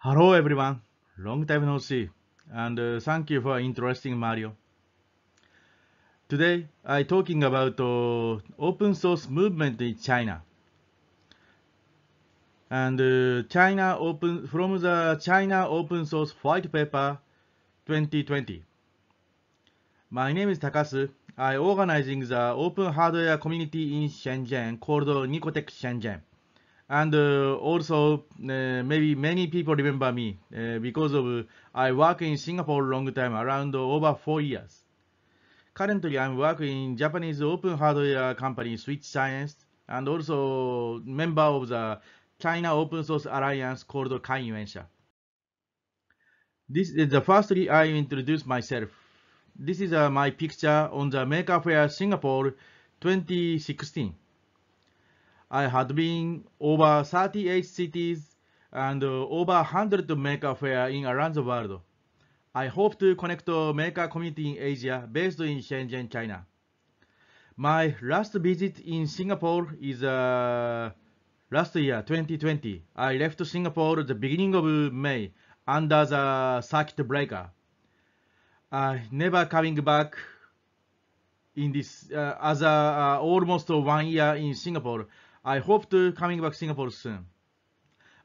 Hello everyone, long time no see, and uh, thank you for interesting Mario. Today, i talking about uh, open source movement in China. And uh, China open from the China Open Source White Paper 2020. My name is Takasu. i organizing the open hardware community in Shenzhen called n i k o t e c h Shenzhen. and uh, also uh, maybe many people remember me uh, because of I work in Singapore long time around over four years. Currently, I'm working in Japanese open hardware company Switch Science and also member of the China Open Source Alliance called Kainuensha. This is the first I introduce myself. This is uh, my picture on the Maker Fair Singapore 2016. I had been over 38 cities and over 100 maker fair in around the world. I hope to connect the maker community in Asia based in Shenzhen, China. My last visit in Singapore is uh, last year, 2020. I left Singapore at the beginning of May under the circuit breaker. I never coming back in this uh, as a, uh, almost one year in Singapore. I hope to coming back Singapore soon.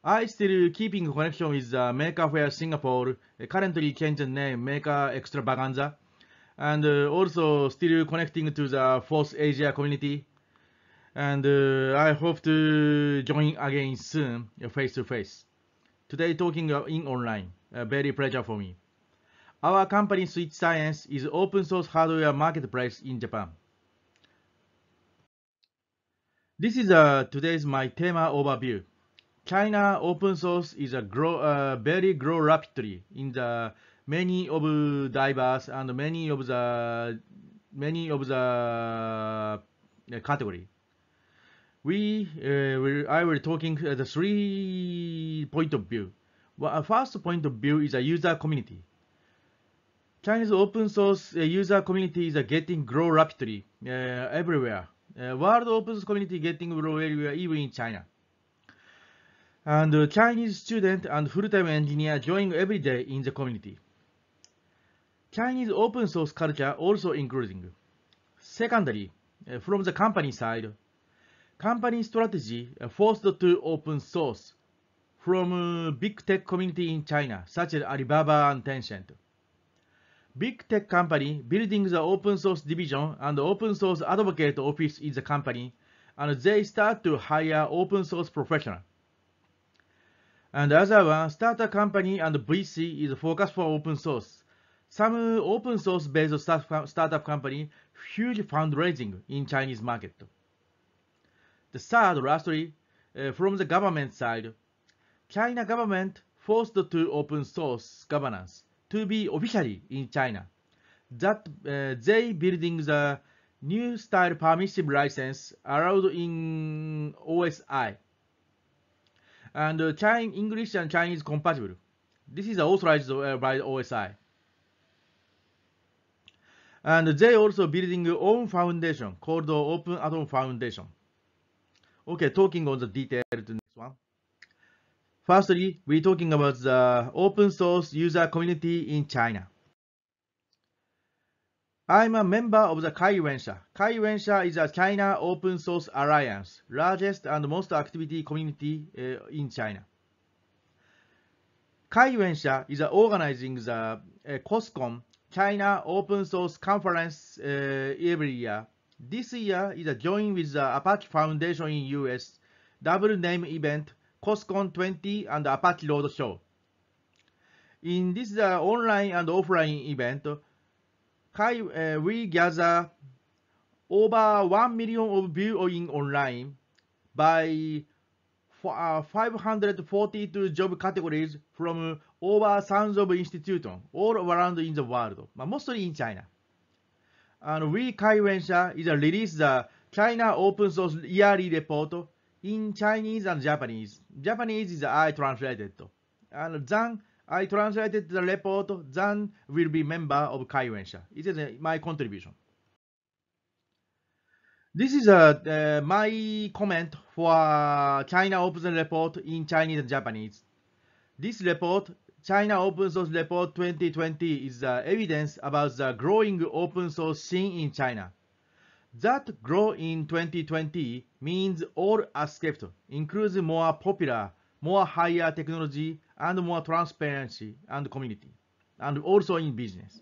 I still keeping connection with the Maker Fair Singapore, uh, currently changed name Maker Extravaganza, and uh, also still connecting to the Force Asia community. And uh, I hope to join again soon, face to face. Today talking uh, in online, a uh, very pleasure for me. Our company Switch Science is open source hardware marketplace in Japan. This is uh, today's my theme overview. China open source is a grow, uh, very grow rapidly in the many of diverse and many of the many of the uh, category. We, uh, we I will talking uh, the three point of view. Well, uh, first point of view is a user community. Chinese open source user community is getting grow rapidly uh, everywhere uh, world open source community getting everywhere even in China. And uh, Chinese student and full-time engineer joining every day in the community. Chinese open source culture also including. Secondly, uh, from the company side, company strategy uh, forced to open source from uh, big tech community in China, such as Alibaba and Tencent. Big tech company building the open source division and open source advocate office in the company, and they start to hire open source professional. And other one, startup company and VC is focused for open source. Some open source based startup company, huge fundraising in Chinese market. The third, lastly, uh, from the government side, China government forced to open source governance to be officially in China. That uh, they building the new style permissive license allowed in OSI. And uh, Chinese English and Chinese compatible. This is authorized uh, by OSI. And they also building own foundation called Open Atom Foundation. Okay, talking on the details next one. Firstly, we're talking about the open source user community in China. I'm a member of the Kai Wensha. Kai Wensha is a China Open Source Alliance, largest and most activity community uh, in China. Kai Wensha is uh, organizing the uh, COSCOM China Open Source Conference uh, every year. This year is a joint with the Apache Foundation in US double name event COSCON 20 and Apache Roadshow. In this uh, online and offline event, i uh, we gather over 1 million of viewing online by 542 job categories from over thousands of institutions all around in the world, mostly in China. And we, Kai Wensha, is a release the China Open Source Yearly Report in Chinese and Japanese. Japanese is I translated. And then I translated the report, then will be member of Kaiwensha. It is uh, my contribution. This is a, uh, uh, my comment for China Open Source report in Chinese and Japanese. This report, China Open Source Report 2020, is the uh, evidence about the growing open source scene in China. That grow in 2020 means all aspects, includes more popular, more higher technology, and more transparency and community, and also in business.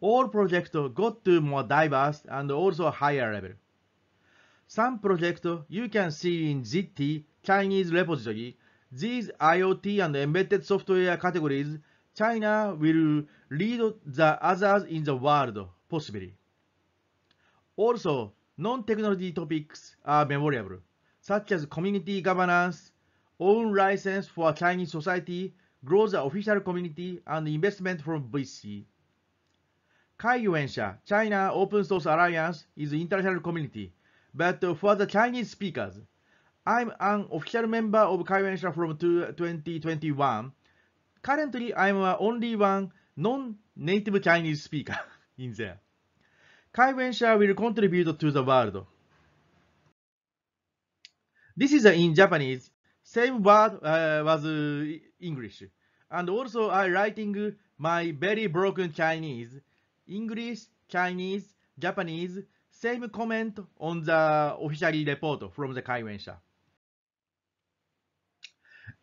All projects go to more diverse and also higher level. Some projects you can see in ZT Chinese repository. These IoT and embedded software categories, China will lead the others in the world, possibly. Also, non-technology topics are memorable, such as community governance, own license for Chinese society, grow the official community, and investment from VC. Kai Yuensha, China Open Source Alliance is an international community, but for the Chinese speakers, I'm an official member of Kai Yuensha from 2021. Currently, I'm only one non-native Chinese speaker in there. Kaiwensha will contribute to the world. This is in Japanese. Same word uh, was uh, English. And also I writing my very broken Chinese. English, Chinese, Japanese, same comment on the official report from the Kaiwensha.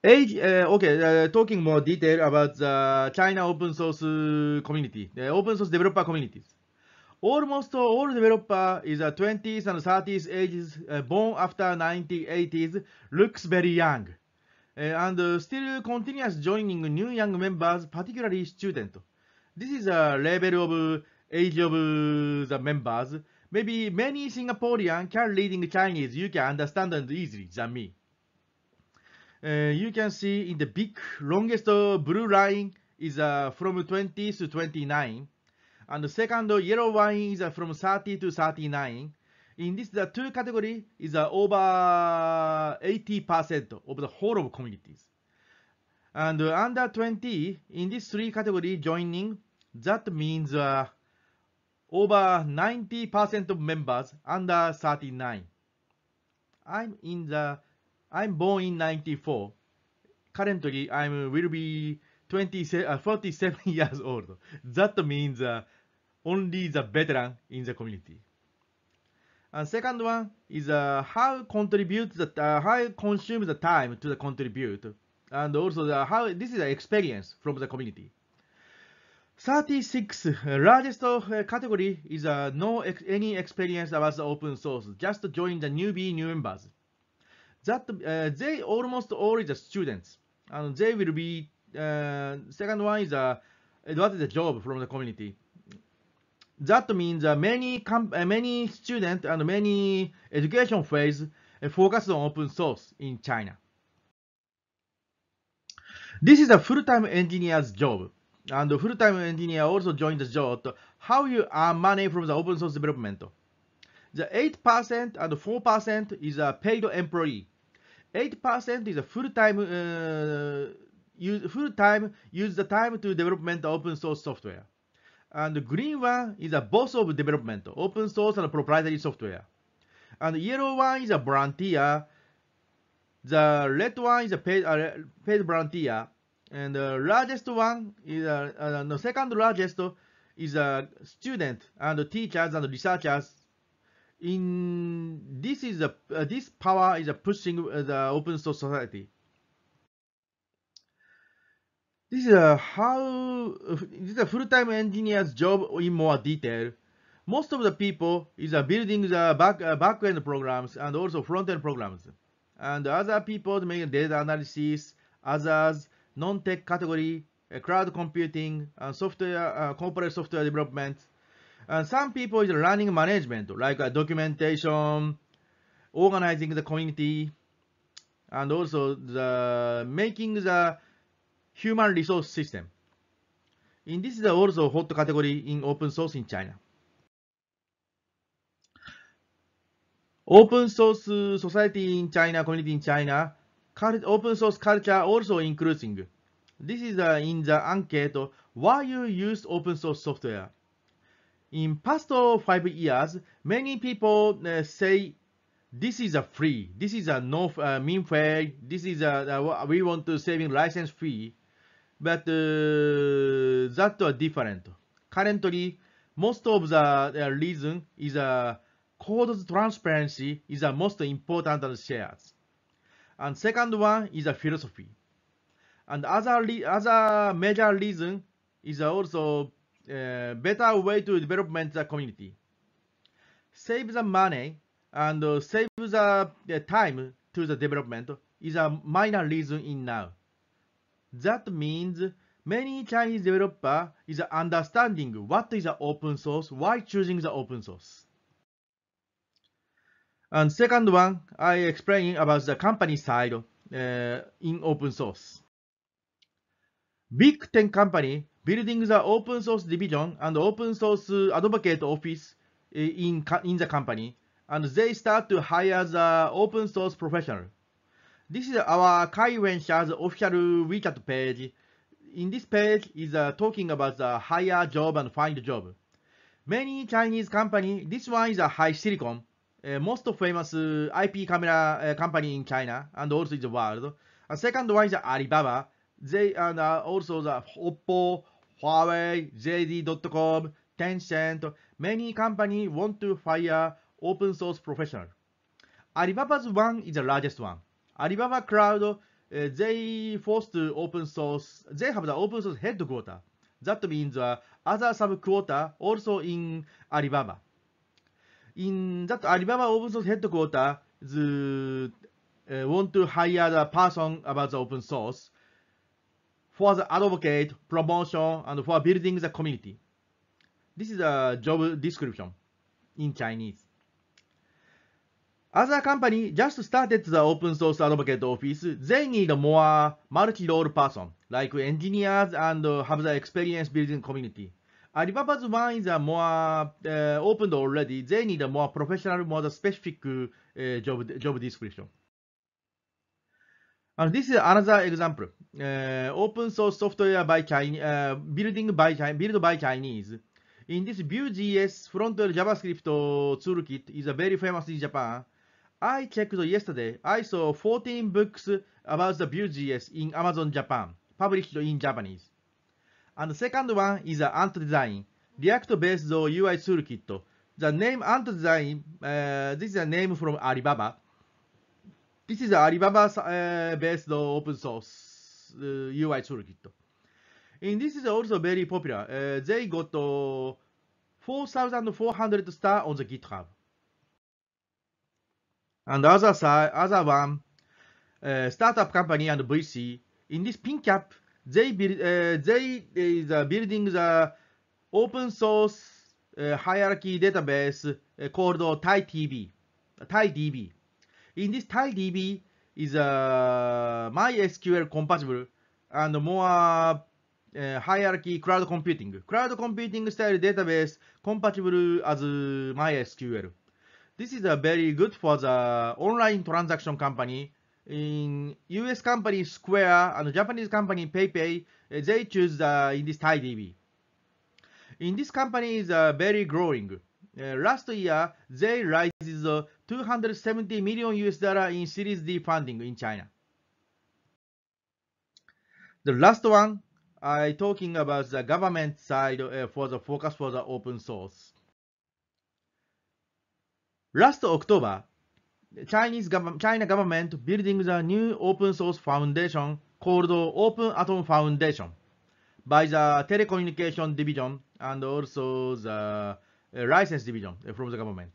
Age, uh, okay, uh, talking more detail about the China open source uh, community, the uh, open source developer communities. Almost all developer is a uh, 20s and 30s ages, uh, born after 1980s, looks very young, uh, and uh, still continues joining new young members, particularly students. This is a level of uh, age of the members. Maybe many Singaporean can reading Chinese, you can understand and easily than me. Uh, you can see in the big longest blue line is uh, from 20 to 29 and second yellow wine is uh, from 30 to 39. In this the two category is uh, over 80% of the whole of communities. And under 20 in this three category joining that means uh, over 90% of members under 39. I'm in the I'm born in 94. Currently I will be 20, uh, 47 years old. That means uh, only the veteran in the community. And second one is uh, how contribute the uh, how consume the time to the contribute, and also the, how this is the experience from the community. 36 uh, largest uh, category is uh, no ex any experience about the open source, just join the newbie new members. That uh, they almost all is the students, and they will be uh, second one is uh, uh, what is the job from the community. That means uh, many uh, many students and many education phase focus on open source in China. This is a full-time engineer's job, and the full-time engineer also joined the job. How you earn money from the open source development? The 8% and 4% is a paid employee. 8% is a full-time uh, use full time use the time to development open source software. And the green one is a boss of development, open source and proprietary software. And the yellow one is a volunteer. The red one is a paid, uh, paid volunteer. And the uh, largest one is a, uh, the uh, second largest is a student and teachers and researchers. In this is a uh, this power is a pushing uh, the open source society. This is a how this is a full-time engineer's job in more detail. Most of the people is uh, building the back uh, backend programs and also front-end programs, and other people make data analysis, others non-tech category, uh, cloud computing, and uh, software uh, corporate software development. And some people is running management like uh, documentation, organizing the community, and also the making the Human Resource System. In this is also hot category in open source in China. Open source uh, society in China, community in China, open source culture also increasing. This is uh, in the enquete why you use open source software. In past five years, many people uh, say this is a free, this is a no uh, mean fee, this is a we want to saving license fee but uh, that are different. Currently, most of the uh, reason is uh, code transparency is the most important shares. And second one is a philosophy. And other, other major reason is also uh, better way to development the community. Save the money and uh, save the, the uh, time to the development is a minor reason in now. That means many Chinese developer is understanding what is the open source, why choosing the open source. And second one, I explain about the company side uh, in open source. Big 10 company building the open source division and open source advocate office uh, in, in the company and they start to hire the open source professional. This is our k a i w e n s h a r s official WeChat page. In this page is uh, talking about the hire job and find job. Many Chinese company, this one is a high silicon, uh, most famous IP camera uh, company in China and also in the world. A second one is Alibaba. They and uh, also the Oppo, Huawei, JD.com, Tencent. Many company want to hire open source professional. Alibaba's one is the largest one. Alibaba Cloud, uh, eh, they forced open source, they have the open source headquarter. That means uh, other subquarter also in Alibaba. In that Alibaba open source headquarter, the, uh, want to hire the person about the open source for the advocate, promotion, and for building the community. This is a job description in Chinese. Other company just started the open source advocate office. They need more multi-role person, like engineers and uh, have the experience building community. Alibaba's one is a uh, more uh, opened already. They need a more professional, more specific uh, job, job description. And this is another example. Uh, open source software by Chinese, uh, building by built by Chinese. In this Vue.js frontal JavaScript uh, toolkit is a very famous in Japan. I checked yesterday. I saw 14 books about the Vue.js in Amazon Japan, published in Japanese. And the second one is the Ant Design, React-based UI toolkit. The name Ant Design, uh, this is a name from Alibaba. This is Alibaba-based open source uh, UI toolkit. And this is also very popular. Uh, they got 4,400 stars on the GitHub. And the other side, other one, uh, startup company and VC. In this PinCap, they build, uh, they is uh, building the open source uh, hierarchy database uh, called uh, TIDB. TIDB. In this TIDB is uh, MySQL compatible and more uh, hierarchy cloud computing. Cloud computing style database compatible as uh, MySQL. This is a very good for the online transaction company. In US company Square and Japanese company PayPay, eh, they choose the, uh, in this TIDB. In this company is uh, very growing. Uh, last year, they raised uh, 270 million US dollar in Series D funding in China. The last one, I talking about the government side uh, for the focus for the open source. Last October, Chinese gov China government building the new open source foundation called Open Atom Foundation by the telecommunication division and also the uh, license division from the government.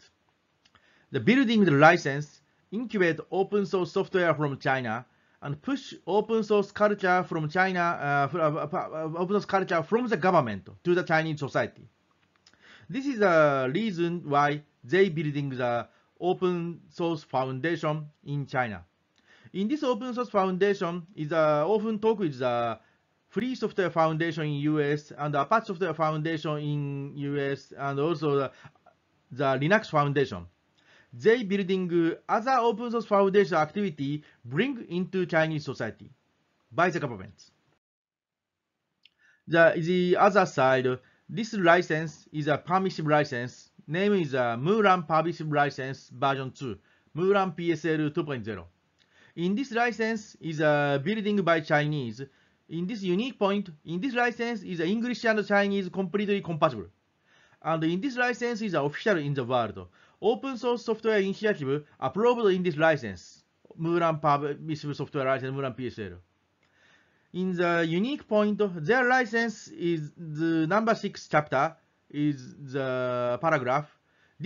The building the license incubate open source software from China and push open source culture from China, uh, uh, uh open source culture from the government to the Chinese society. This is the reason why they building the open source foundation in China. In this open source foundation is uh, often talk with the Free Software Foundation in US and the Apache Software Foundation in US and also the, the Linux Foundation. They building other open source foundation activity bring into Chinese society by the government. The, the other side, this license is a permissive license. Name is a uh, Mulan Permissive License version 2, Mulan PSL 2.0. In this license is a building by Chinese. In this unique point, in this license is English and Chinese completely compatible. And in this license is official in the world. Open source software initiative approved in this license. Mulan Permissive Software License, Mulan PSL in the unique point their license is the number 6 chapter is the paragraph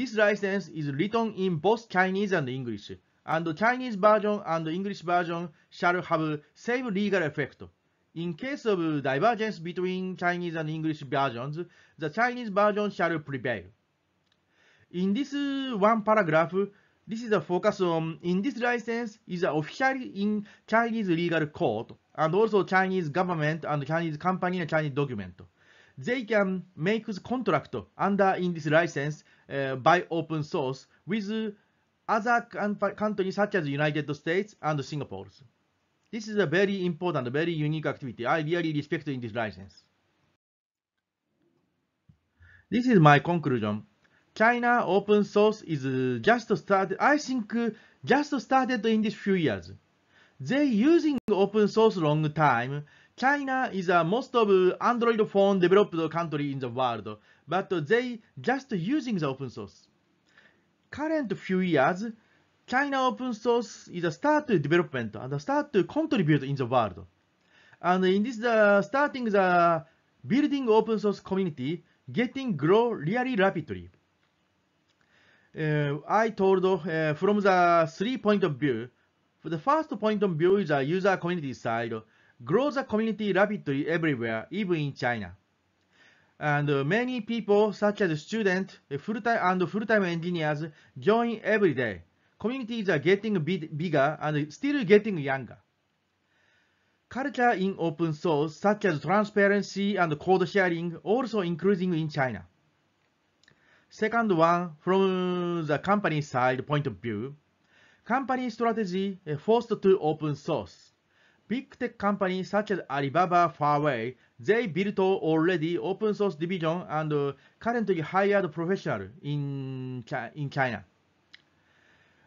this license is written in both Chinese and English and the Chinese version and the English version shall have same legal effect in case of divergence between Chinese and English versions the Chinese version shall prevail in this uh, one paragraph this is a focus on in this license is officially in Chinese legal code and also Chinese government and Chinese company and Chinese document. They can make the contract under in this license uh, by open source with other countries such as United States and Singapore. This is a very important, very unique activity. I really respect in this license. This is my conclusion. China open source is just started, I think just started in these few years. They using open source long time. China is a most of Android phone developed country in the world, but they just using the open source. Current few years, China open source is a start to development and start to contribute in the world. And in this uh, starting the building open source community, getting grow really rapidly. Uh, I told uh, from the three point of view, the first point of view is a user community side. Grows a community rapidly everywhere, even in China. And uh, many people, such as students, uh, full-time and full-time engineers, join every day. Communities are getting bigger and still getting younger. Culture in open source, such as transparency and code sharing, also increasing in China. Second one, from the company side point of view, company strategy forced to open source. Big tech companies such as Alibaba, Huawei, they built already open source division and uh, currently hired professional in, in China.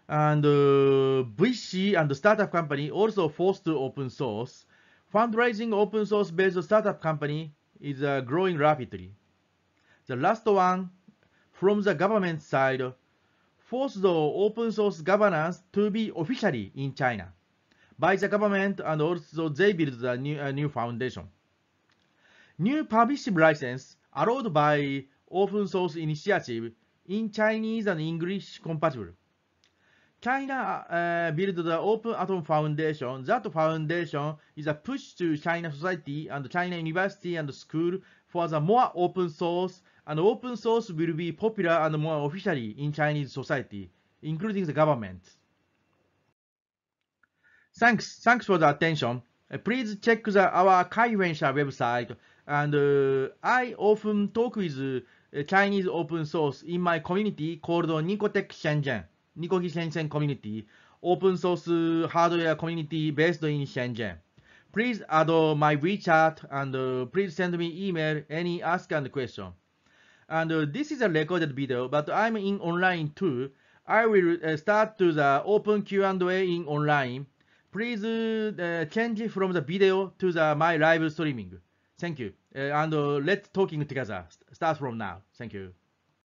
And uh, VC and startup company also forced to open source. Fundraising open source based startup company is uh, growing rapidly. The last one, from the government side, force the open source governance to be officially in China by the government and also they built the new, a new foundation. New permissive license allowed by open source initiative in Chinese and English compatible. China uh, built the Open Atom Foundation. That foundation is a push to China society and China university and school for the more open source and open source will be popular and more officially in Chinese society, including the government. Thanks, thanks for the attention. Uh, please check the, our Kaiwensha website, and uh, I often talk with uh, Chinese open source in my community called Nicotech Shenzhen, Nikoki Shenzhen community, open source uh, hardware community based in Shenzhen. Please add my WeChat and uh, please send me email any ask and question and uh, this is a recorded video but I'm in online too I will uh, start to the open Q&A in online please uh, change from the video to the my live streaming thank you uh, and uh, let's talking together start from now thank you